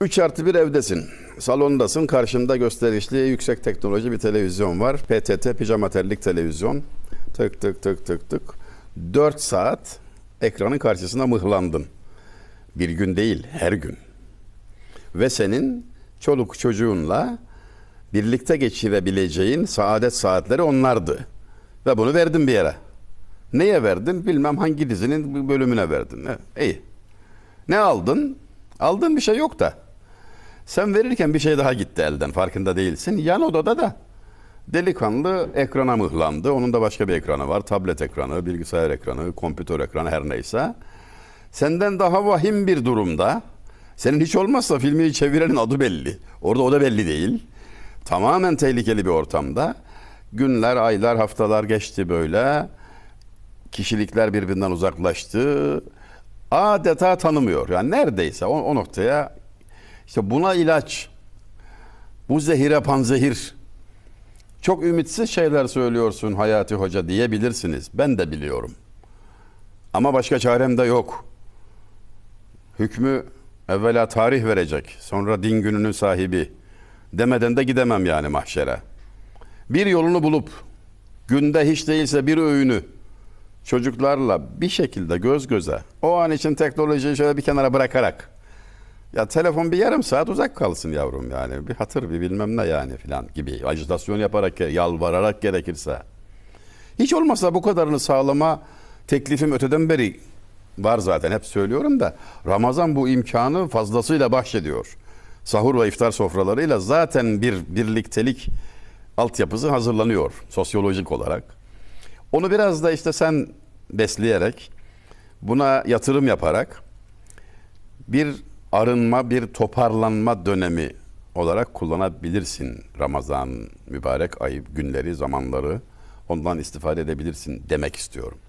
3 artı 1 evdesin. Salondasın. Karşında gösterişli yüksek teknoloji bir televizyon var. PTT pijama terlik televizyon. Tık tık tık tık tık. 4 saat ekranın karşısına mıhlandın. Bir gün değil, her gün. Ve senin çoluk çocuğunla birlikte geçirebileceğin saadet saatleri onlardı. Ve bunu verdin bir yere. Neye verdin? Bilmem hangi dizinin bölümüne verdin. İyi. Ne aldın? Aldığın bir şey yok da. Sen verirken bir şey daha gitti elden farkında değilsin. Yan odada da delikanlı ekrana mıhlandı. Onun da başka bir ekranı var. Tablet ekranı, bilgisayar ekranı, kompütör ekranı her neyse. Senden daha vahim bir durumda. Senin hiç olmazsa filmi çevirenin adı belli. Orada o da belli değil. Tamamen tehlikeli bir ortamda. Günler, aylar, haftalar geçti böyle. Kişilikler birbirinden uzaklaştı adeta tanımıyor. Yani neredeyse o, o noktaya işte buna ilaç, bu zehire panzehir. Çok ümitsiz şeyler söylüyorsun Hayati Hoca diyebilirsiniz. Ben de biliyorum. Ama başka çarem de yok. Hükmü evvela tarih verecek, sonra din gününün sahibi demeden de gidemem yani mahşere. Bir yolunu bulup günde hiç değilse bir öğünü çocuklarla bir şekilde göz göze o an için teknolojiyi şöyle bir kenara bırakarak ya telefon bir yarım saat uzak kalsın yavrum yani. Bir hatır bir bilmem ne yani filan gibi. Ajitasyon yaparak, yalvararak gerekirse. Hiç olmasa bu kadarını sağlama teklifim öteden beri var zaten hep söylüyorum da Ramazan bu imkanı fazlasıyla bahşediyor. Sahur ve iftar sofralarıyla zaten bir birliktelik altyapısı hazırlanıyor sosyolojik olarak. Onu biraz da işte sen besleyerek buna yatırım yaparak bir arınma bir toparlanma dönemi olarak kullanabilirsin Ramazan mübarek ayı günleri zamanları ondan istifade edebilirsin demek istiyorum.